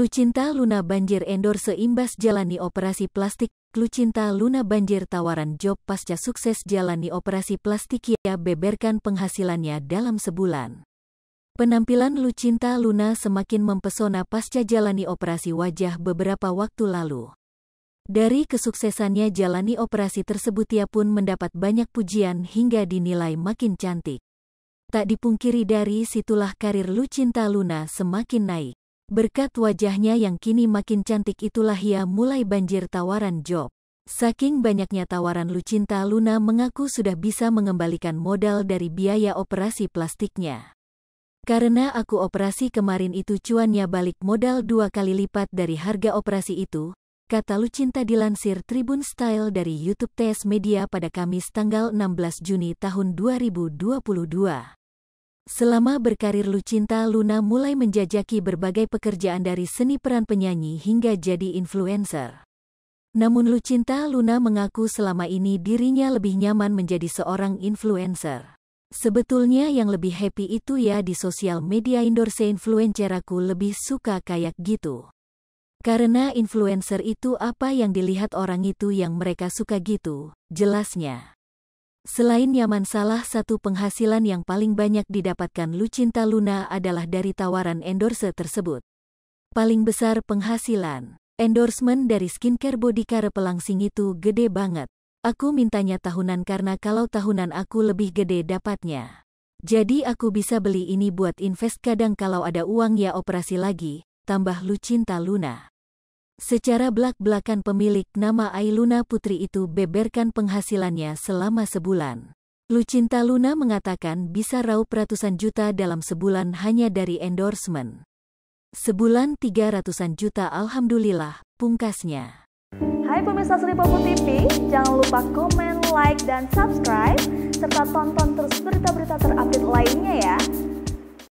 Lucinta Luna Banjir endor seimbas jalani operasi plastik. Lucinta Luna Banjir tawaran job pasca sukses jalani operasi plastik ia ya, beberkan penghasilannya dalam sebulan. Penampilan Lucinta Luna semakin mempesona pasca jalani operasi wajah beberapa waktu lalu. Dari kesuksesannya jalani operasi tersebut ia pun mendapat banyak pujian hingga dinilai makin cantik. Tak dipungkiri dari situlah karir Lucinta Luna semakin naik. Berkat wajahnya yang kini makin cantik itulah ia mulai banjir tawaran job. Saking banyaknya tawaran Lucinta Luna mengaku sudah bisa mengembalikan modal dari biaya operasi plastiknya. Karena aku operasi kemarin itu cuannya balik modal dua kali lipat dari harga operasi itu, kata Lucinta dilansir Tribun Style dari YouTube TS Media pada Kamis tanggal 16 Juni tahun 2022. Selama berkarir Lucinta Luna mulai menjajaki berbagai pekerjaan dari seni peran penyanyi hingga jadi influencer. Namun Lucinta Luna mengaku selama ini dirinya lebih nyaman menjadi seorang influencer. Sebetulnya yang lebih happy itu ya di sosial media endorse influencer aku lebih suka kayak gitu. Karena influencer itu apa yang dilihat orang itu yang mereka suka gitu, jelasnya. Selain nyaman salah satu penghasilan yang paling banyak didapatkan Lucinta Luna adalah dari tawaran endorse tersebut. Paling besar penghasilan, endorsement dari skincare bodycare Pelangsing itu gede banget. Aku mintanya tahunan karena kalau tahunan aku lebih gede dapatnya. Jadi aku bisa beli ini buat invest kadang kalau ada uang ya operasi lagi, tambah Lucinta Luna. Secara belak-belakan pemilik nama Ailuna Putri itu beberkan penghasilannya selama sebulan. Lucinta Luna mengatakan bisa raup ratusan juta dalam sebulan hanya dari endorsement. Sebulan tiga ratusan juta alhamdulillah, pungkasnya. Hai pemirsa Seripopo TV, jangan lupa komen, like, dan subscribe, serta tonton